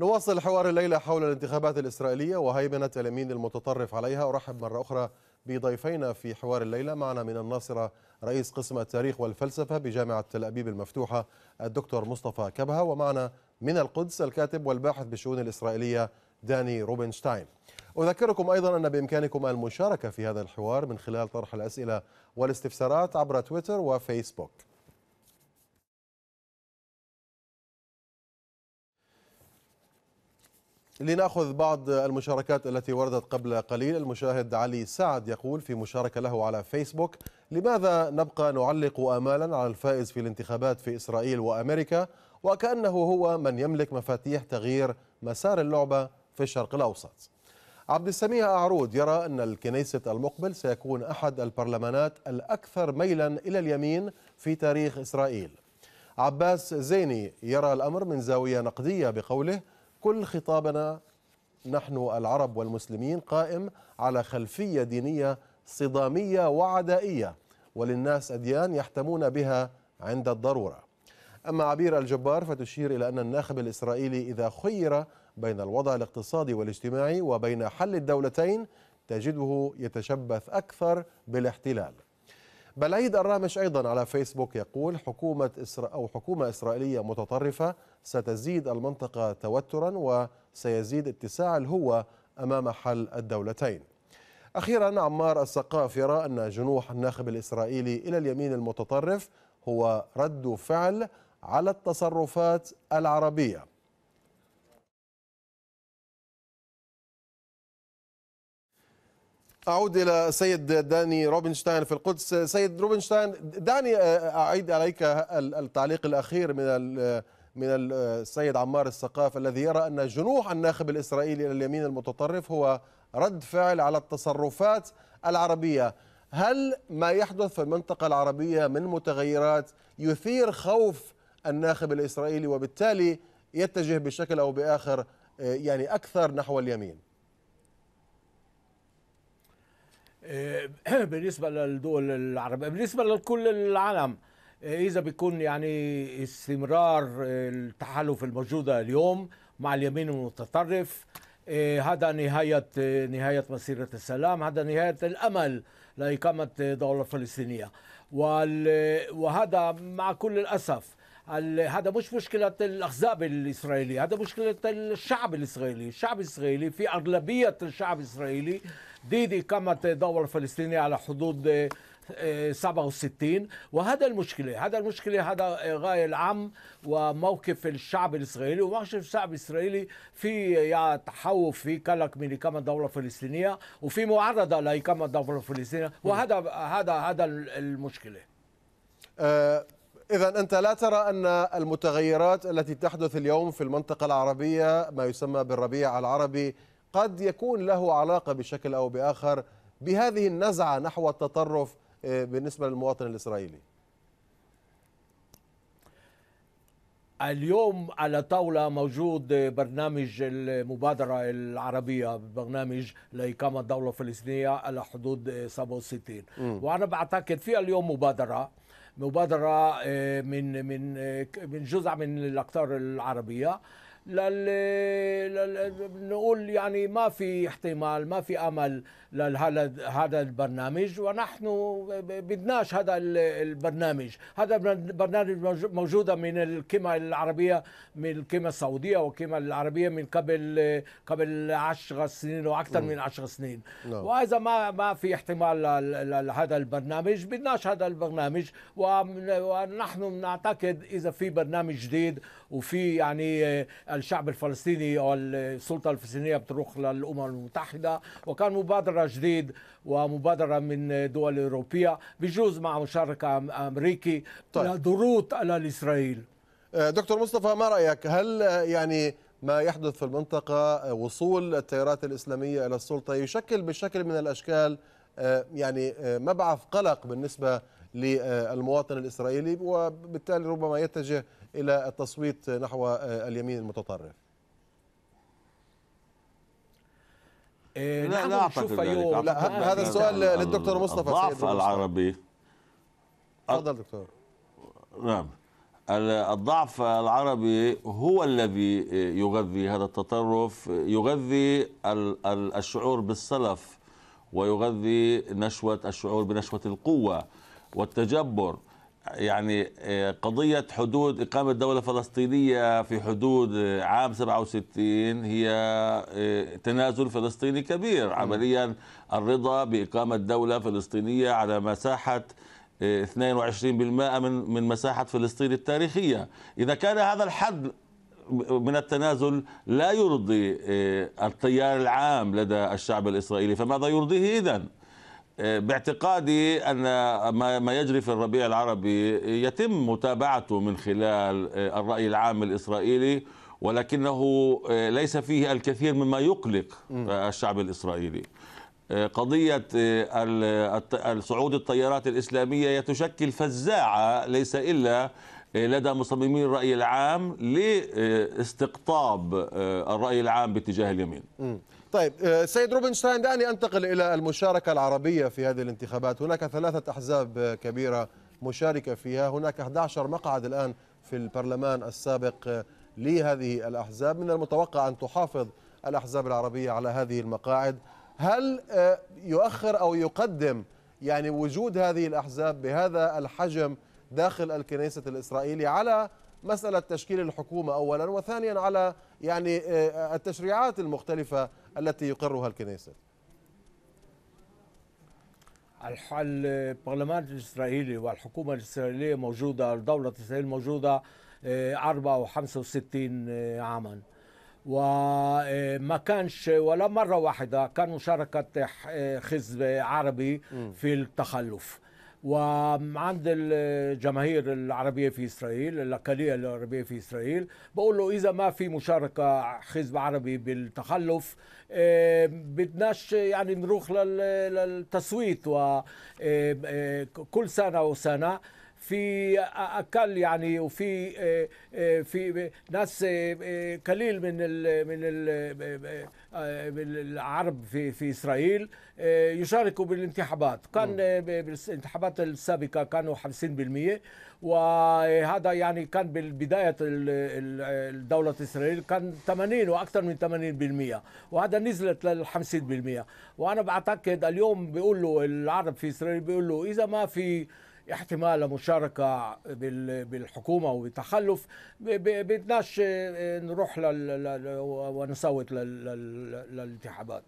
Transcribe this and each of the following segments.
نواصل حوار الليلة حول الانتخابات الإسرائيلية وهيمنة اليمين المتطرف عليها أرحب مرة أخرى بضيفينا في حوار الليلة معنا من الناصرة رئيس قسم التاريخ والفلسفة بجامعة تل أبيب المفتوحة الدكتور مصطفى كبهة ومعنا من القدس الكاتب والباحث بالشؤون الإسرائيلية داني روبنشتاين أذكركم أيضا أن بإمكانكم المشاركة في هذا الحوار من خلال طرح الأسئلة والاستفسارات عبر تويتر وفيسبوك لنأخذ بعض المشاركات التي وردت قبل قليل المشاهد علي سعد يقول في مشاركة له على فيسبوك لماذا نبقى نعلق آمالا على الفائز في الانتخابات في إسرائيل وأمريكا وكأنه هو من يملك مفاتيح تغيير مسار اللعبة في الشرق الأوسط عبد السميع أعرود يرى أن الكنيسة المقبل سيكون أحد البرلمانات الأكثر ميلا إلى اليمين في تاريخ إسرائيل عباس زيني يرى الأمر من زاوية نقدية بقوله كل خطابنا نحن العرب والمسلمين قائم على خلفيه دينيه صداميه وعدائيه وللناس اديان يحتمون بها عند الضروره. اما عبير الجبار فتشير الى ان الناخب الاسرائيلي اذا خير بين الوضع الاقتصادي والاجتماعي وبين حل الدولتين تجده يتشبث اكثر بالاحتلال. بلعيد الرامش أيضا على فيسبوك يقول حكومة إسرا أو حكومة إسرائيلية متطرفة ستزيد المنطقة توترا وسيزيد اتساع الهوة أمام حل الدولتين أخيرا عمار السقاف يرى أن جنوح الناخب الإسرائيلي إلى اليمين المتطرف هو رد فعل على التصرفات العربيه أعود إلى سيد داني روبنشتاين في القدس سيد روبنشتاين دعني آه، أعيد عليك التعليق الأخير من من السيد عمار الثقاف الذي يرى أن جنوح الناخب الإسرائيلي إلى اليمين المتطرف هو رد فعل على التصرفات العربية هل ما يحدث في المنطقة العربية من متغيرات يثير خوف الناخب الإسرائيلي وبالتالي يتجه بشكل أو بآخر آه، يعني أكثر نحو اليمين آه، بالنسبه للدول العربيه بالنسبه لكل العالم آه، اذا بيكون يعني استمرار آه، التحالف الموجوده اليوم مع اليمين المتطرف هذا نهايه نهايه مسيره السلام هذا نهايه الامل لاقامه دوله فلسطينيه وهذا مع كل الاسف هذا مش مشكله الاحزاب الاسرائيليه هذا مشكله الشعب الاسرائيلي الشعب الاسرائيلي في اغلبيه الشعب الاسرائيلي ضد اقامه دوله فلسطينيه على حدود 67 آه، آه، وهذا المشكلة هذا المشكلة هذا غاية العام وموقف الشعب الإسرائيلي وموقف الشعب الإسرائيلي في تحوف في قلق من إقامة دولة فلسطينية وفي معارضة لإقامة دولة فلسطينية وهذا هذا هذا المشكلة أه إذا أنت لا ترى أن المتغيرات التي تحدث اليوم في المنطقة العربية ما يسمى بالربيع العربي قد يكون له علاقة بشكل أو بآخر بهذه النزعة نحو التطرف آه، بالنسبة للمواطن الإسرائيلي اليوم على طاولة موجود برنامج المبادرة العربية برنامج لإقامة دولة فلسطينية على حدود 67 وأنا بعتقد في اليوم مبادرة مبادره آه، من من آه، من جزء من الاقطار العربيه لل... لل... نقول يعني ما في احتمال ما في امل لهذا البرنامج ونحن بدناش هذا البرنامج هذا البرنامج موجودة من القمة العربية من القمة السعودية والقمة العربية من قبل قبل 10 سنين واكثر من 10 سنين لا. نعم. واذا ما ما في احتمال لهذا البرنامج بدناش هذا البرنامج ونحن نعتقد اذا في برنامج جديد وفي يعني آه، الشعب الفلسطيني والسلطه الفلسطينيه بتروح للامم المتحده وكان مبادره جديد ومبادره من دول اوروبيه بجوز مع مشاركه امريكي طيب. لضغوط على اسرائيل آه، دكتور مصطفى ما رايك هل آه، يعني ما يحدث في المنطقه وصول التيارات الاسلاميه الى السلطه يشكل بشكل من الاشكال يعني مبعث قلق بالنسبه للمواطن الاسرائيلي وبالتالي ربما يتجه إلى التصويت نحو آه، اليمين المتطرف آه، لا لا اعتقد ذلك هذا السؤال للدكتور مصطفى الضعف العربي تفضل دكتور نعم الضعف العربي هو الذي يغذي هذا التطرف يغذي الشعور بالسلف ويغذي نشوة الشعور بنشوة القوة والتجبر يعني آه، قضية حدود إقامة دولة فلسطينية في حدود آه، عام 67 هي آه، تنازل فلسطيني كبير عمليا الرضا بإقامة دولة فلسطينية على مساحة 22% من من مساحة فلسطين التاريخية إذا كان هذا الحد من التنازل لا يرضي التيار العام لدى الشعب الإسرائيلي فماذا يرضيه إذن؟ باعتقادي ان ما يجري في الربيع العربي يتم متابعته من خلال آه، الراي العام الاسرائيلي ولكنه آه، ليس فيه الكثير مما يقلق آه، الشعب الاسرائيلي. قضية صعود الطيارات الإسلامية تشكل فزاعة ليس إلا إيه، لدى مصممي الرأي العام لاستقطاب آه، الرأي العام باتجاه اليمين طيب آه، سيد روبنشتاين دعني أنتقل إلى المشاركة العربية في هذه الانتخابات هناك ثلاثة أحزاب كبيرة مشاركة فيها هناك 11 مقعد الآن في البرلمان السابق لهذه الأحزاب من المتوقع أن تحافظ الأحزاب العربية على هذه المقاعد هل آه، يؤخر أو يقدم يعني وجود هذه الأحزاب بهذا الحجم داخل الكنيسة الإسرائيلي على مسألة تشكيل الحكومة أولا وثانيا على يعني آه، التشريعات المختلفة التي يقرها الكنيسة البرلمان الإسرائيلي والحكومة الإسرائيلية موجودة الدولة الإسرائيلية موجودة 64 آه، آه، عاما وما كانش ولا مرة واحدة كان مشاركة حزب عربي في التخلف وعند الجماهير العربيه في اسرائيل الاقليه العربيه في اسرائيل بقول له اذا ما في مشاركه حزب عربي بالتخلف آه، بدناش يعني نروح للتصويت وكل آه، آه، سنه وسنه في اقل يعني وفي آه، آه، في ناس آه، قليل من من العرب في في اسرائيل يشاركوا بالانتخابات كان بالانتخابات السابقه كانوا 50% وهذا يعني كان بالبداية دولة إسرائيل كان 80 وأكثر من 80% وهذا نزلت لل 50% وأنا بعتقد اليوم بيقولوا العرب في إسرائيل بيقولوا إذا ما في احتمال مشاركة بالحكومة وبتخلف بدناش آه، نروح ونصوت للانتخابات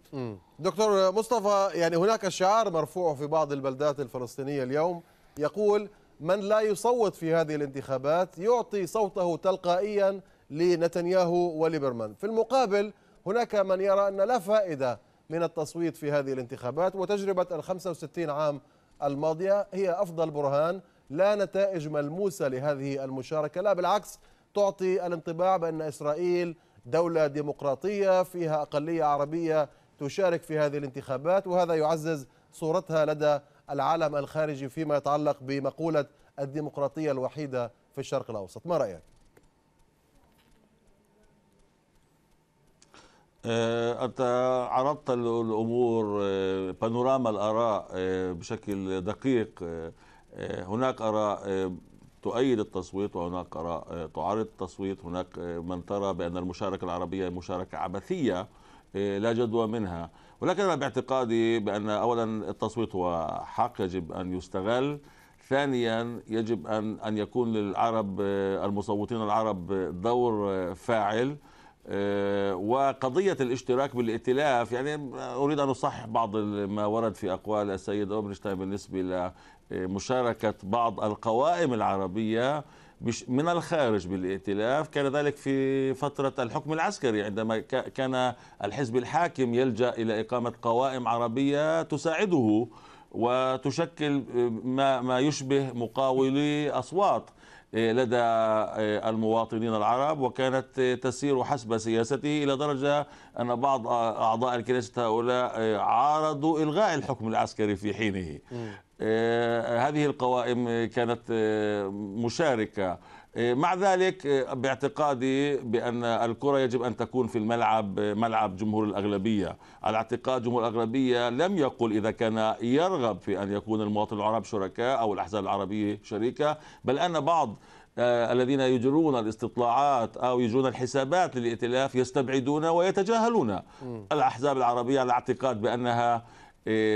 دكتور مصطفى يعني هناك شعار مرفوع في بعض البلدات الفلسطينية اليوم يقول من لا يصوت في هذه الانتخابات يعطي صوته تلقائيا لنتنياهو وليبرمان في المقابل هناك من يرى أن لا فائدة من التصويت في هذه الانتخابات وتجربة الخمسة وستين عام الماضية هي أفضل برهان لا نتائج ملموسة لهذه المشاركة لا بالعكس تعطي الانطباع بأن إسرائيل دولة ديمقراطية فيها أقلية عربية تشارك في هذه الانتخابات وهذا يعزز صورتها لدى العالم الخارجي فيما يتعلق بمقولة الديمقراطية الوحيدة في الشرق الأوسط ما رأيك؟ آه، أنت عرضت الأمور آه، بانوراما الآراء آه، بشكل دقيق هناك آراء تؤيد التصويت وهناك آراء تعارض التصويت هناك من ترى بأن المشاركة العربية مشاركة عبثية لا جدوى منها ولكن أنا باعتقادي بأن أولا التصويت هو حق يجب أن يستغل ثانيا يجب أن أن يكون للعرب المصوتين العرب دور فاعل آه، وقضية الاشتراك بالائتلاف يعني أريد أن أصحح بعض ما ورد في أقوال السيد أوبنشتاين بالنسبة لمشاركة آه، بعض القوائم العربية من الخارج بالائتلاف كان ذلك في فترة الحكم العسكري عندما كان الحزب الحاكم يلجأ إلى إقامة قوائم عربية تساعده وتشكل آه، ما, ما يشبه مقاولي أصوات لدى آه، المواطنين العرب وكانت آه، تسير حسب سياسته إلى درجة أن بعض آه، أعضاء الكنيسة هؤلاء عارضوا إلغاء الحكم العسكري في حينه هذه القوائم كانت مشاركة إيه، مع ذلك إيه، باعتقادي بأن الكرة يجب أن تكون في الملعب إيه، ملعب جمهور الأغلبية على اعتقاد جمهور الأغلبية لم يقل إذا كان يرغب في أن يكون المواطن العرب شركاء أو الأحزاب العربية شريكة بل أن بعض الذين يجرون الاستطلاعات او يجرون الحسابات للائتلاف يستبعدون ويتجاهلون الاحزاب العربيه على اعتقاد بانها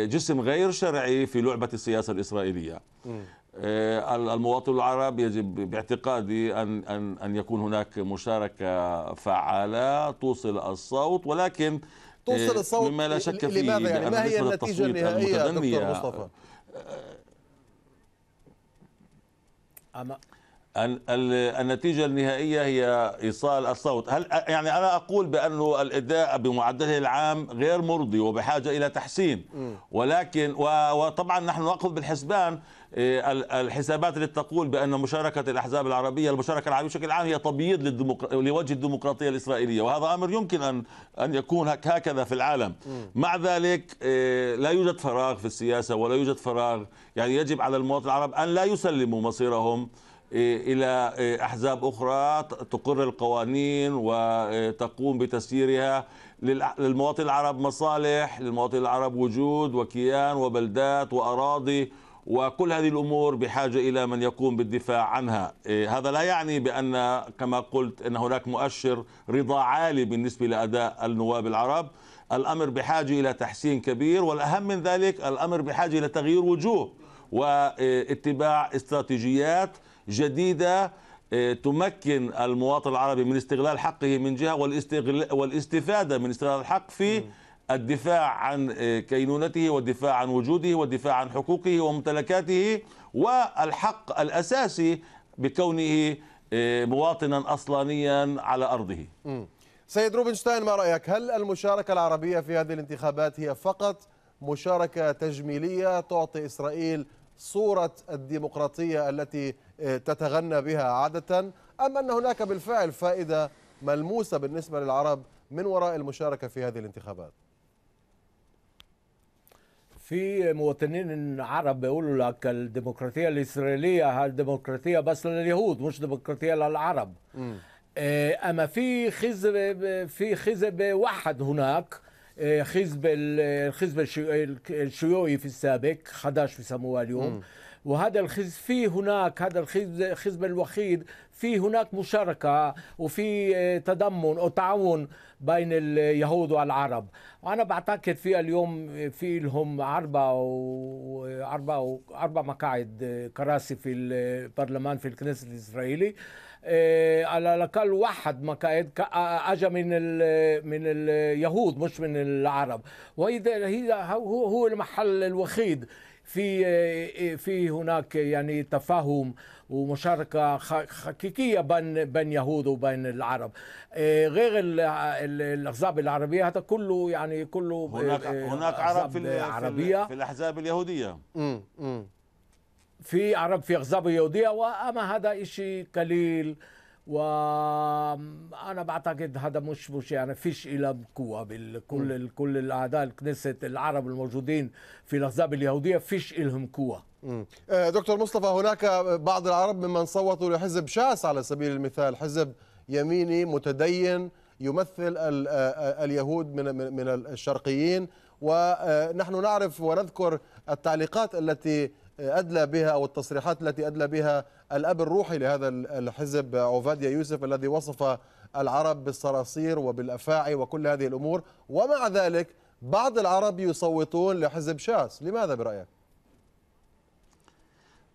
جسم غير شرعي في لعبه السياسه الاسرائيليه. آه، المواطن العربي يجب باعتقادي ان ان ان يكون هناك مشاركه فعاله توصل الصوت ولكن توصل آه، الصوت مما لا شك فيه لماذا يعني ما هي النتيجه النهائيه دكتور مصطفى آه، النتيجة النهائية هي إيصال الصوت هل يعني أنا أقول بأنه الإداء بمعدله العام غير مرضي وبحاجة إلى تحسين ولكن وطبعا نحن نأخذ بالحسبان إيه، الحسابات التي تقول بأن مشاركة الأحزاب العربية المشاركة العربية بشكل عام هي تبييض لوجه الديمقراطية الإسرائيلية وهذا أمر يمكن أن أن يكون هكذا في العالم مع ذلك إيه، لا يوجد فراغ في السياسة ولا يوجد فراغ يعني يجب على المواطن العرب أن لا يسلموا مصيرهم إيه، الى إيه، احزاب اخرى تقر القوانين وتقوم بتسييرها للمواطن العرب مصالح للمواطن العرب وجود وكيان وبلدات واراضي وكل هذه الامور بحاجه الى من يقوم بالدفاع عنها إيه، هذا لا يعني بان كما قلت ان هناك مؤشر رضا عالي بالنسبه لاداء النواب العرب الامر بحاجه الى تحسين كبير والاهم من ذلك الامر بحاجه الى تغيير وجوه واتباع استراتيجيات جديده آه، تمكن المواطن العربي من استغلال حقه من جهه والاستفاده من استغلال الحق في الدفاع عن آه، كينونته والدفاع عن وجوده والدفاع عن حقوقه وممتلكاته والحق الاساسي بكونه آه، مواطنا اصلانيا على ارضه. سيد روبنشتاين ما رايك؟ هل المشاركه العربيه في هذه الانتخابات هي فقط مشاركه تجميليه تعطي اسرائيل صورة الديمقراطية التي آه، تتغنى بها عادة أم أن هناك بالفعل فائدة ملموسة بالنسبة للعرب من وراء المشاركة في هذه الانتخابات في مواطنين عرب بيقولوا لك الديمقراطية الإسرائيلية الديمقراطية بس لليهود مش ديمقراطية للعرب م. آه، اما في خزب في خزب واحد هناك حزب الحزب الشيوعي في السابق حداش بيسموه اليوم وهذا الحزب في هناك هذا الحزب الوحيد في هناك مشاركة وفي تضمن أو تعاون بين اليهود والعرب وأنا بعتقد في اليوم في لهم أربع أربع أربع مقاعد كراسي في البرلمان في الكنيسة الإسرائيلي آه، على الاقل ما مكائد آه، آه، اجى من من اليهود مش من العرب واذا هي هو هو المحل الوحيد في في هناك يعني تفاهم ومشاركة حقيقية بين بين يهود وبين العرب غير الأحزاب العربية هذا كله يعني كله هناك هناك عرب في العربية في الأحزاب اليهودية امم في عرب في غزابة يهودية وأما هذا إشي قليل وانا بعتقد هذا مش مش يعني فيش الى قوه بكل كل الاعداء الكنيسة العرب الموجودين في الاحزاب اليهوديه فيش الهم قوه آه، دكتور مصطفى هناك بعض العرب ممن صوتوا لحزب شاس على سبيل المثال حزب يميني متدين يمثل آه، آه، اليهود من من الشرقيين ونحن نعرف ونذكر التعليقات التي أدلى بها أو التصريحات التي أدلى بها الأب الروحي لهذا الحزب عوفاديا يوسف الذي وصف العرب بالصراصير وبالأفاعي وكل هذه الأمور ومع ذلك بعض العرب يصوتون لحزب شاس لماذا برأيك؟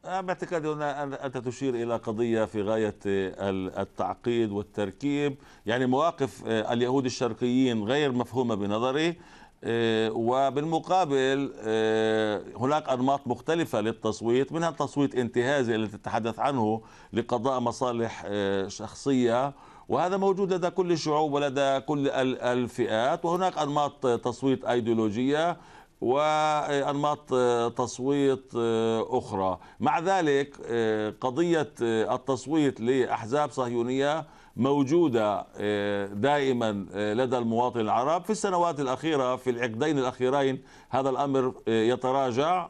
باعتقادي هنا أنت تشير إلى قضية في غاية التعقيد والتركيب يعني مواقف آه، اليهود الشرقيين غير مفهومة بنظري آه، وبالمقابل آه، هناك أنماط مختلفة للتصويت منها التصويت انتهازي الذي تتحدث عنه لقضاء مصالح آه، شخصية وهذا موجود لدى كل الشعوب ولدى كل الفئات وهناك أنماط تصويت أيديولوجية وأنماط تصويت أخرى مع ذلك قضية التصويت لأحزاب صهيونية موجودة آه، دائما آه، لدى المواطن العرب في السنوات الأخيرة في العقدين الأخيرين هذا الأمر آه، يتراجع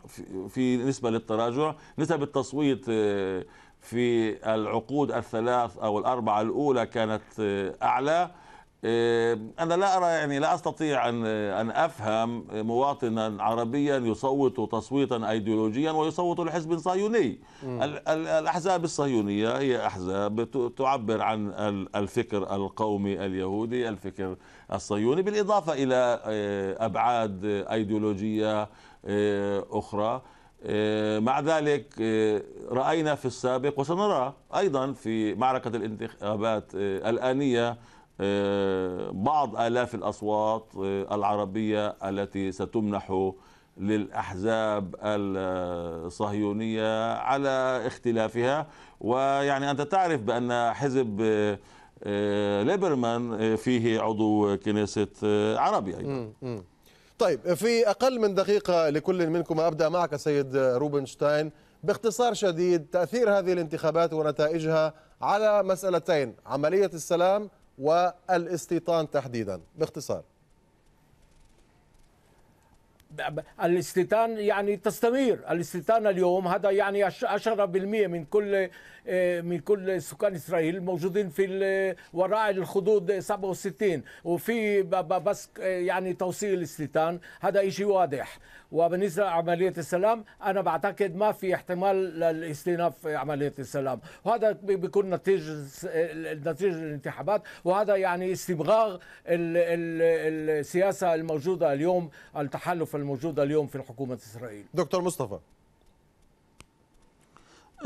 في نسبة للتراجع نسب التصويت في العقود الثلاث أو الأربعة الأولى كانت أعلى إيه، انا لا ارى يعني لا استطيع ان ان افهم مواطنا عربيا يصوت تصويتا ايديولوجيا ويصوت لحزب صهيوني الاحزاب الصهيونيه هي احزاب تعبر عن الفكر القومي اليهودي الفكر الصهيوني بالاضافه الى إيه، ابعاد ايديولوجيه إيه، اخرى مع ذلك راينا في السابق وسنرى ايضا في معركه الانتخابات الانيه آه، بعض آلاف الأصوات آه، العربية التي ستمنح للأحزاب الصهيونية على اختلافها ويعني أنت تعرف بأن حزب آه، ليبرمان فيه عضو كنيسة عربي أيضا طيب في أقل من دقيقة لكل منكم أبدأ معك سيد روبنشتاين باختصار شديد تأثير هذه الانتخابات ونتائجها على مسألتين عملية السلام والاستيطان تحديدا باختصار الاستيطان يعني تستمر الاستيطان اليوم هذا يعني 10% من كل آه، من كل سكان اسرائيل موجودين في وراء الخدود 67 وفي بس آه، يعني توصيل الاستيطان هذا شيء واضح وبالنسبه لعمليه السلام انا بعتقد ما في احتمال للاستئناف عمليه السلام وهذا بيكون نتيجه نتيجه الانتخابات وهذا يعني استبغاغ السياسه الموجوده اليوم التحالف الم الموجوده اليوم في حكومه اسرائيل دكتور مصطفى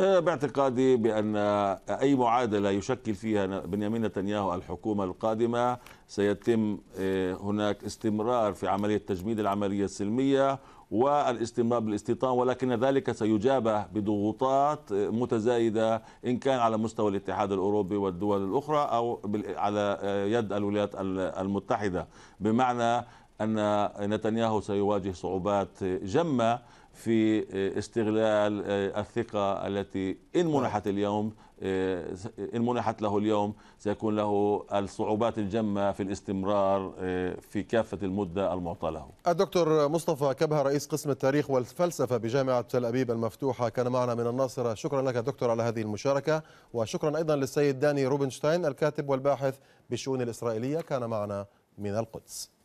آه، باعتقادي بأن أي معادلة يشكل فيها بنيامين نتنياهو الحكومة القادمة سيتم آه، هناك استمرار في عملية تجميد العملية السلمية والاستمرار بالاستيطان ولكن ذلك سيجابه بضغوطات آه، متزايده ان كان على مستوى الاتحاد الاوروبي والدول الاخرى او على يد الولايات المتحده بمعنى أن نتنياهو سيواجه صعوبات جمة في استغلال آه، الثقة التي إن منحت اليوم آه، إن منحت له اليوم سيكون له الصعوبات الجمة في الاستمرار آه، في كافة المدة المعطى له الدكتور مصطفى كبهة رئيس قسم التاريخ والفلسفة بجامعة تل أبيب المفتوحة كان معنا من الناصرة شكرا لك دكتور على هذه المشاركة وشكرا أيضا للسيد داني روبنشتاين الكاتب والباحث بالشؤون الإسرائيلية كان معنا من القدس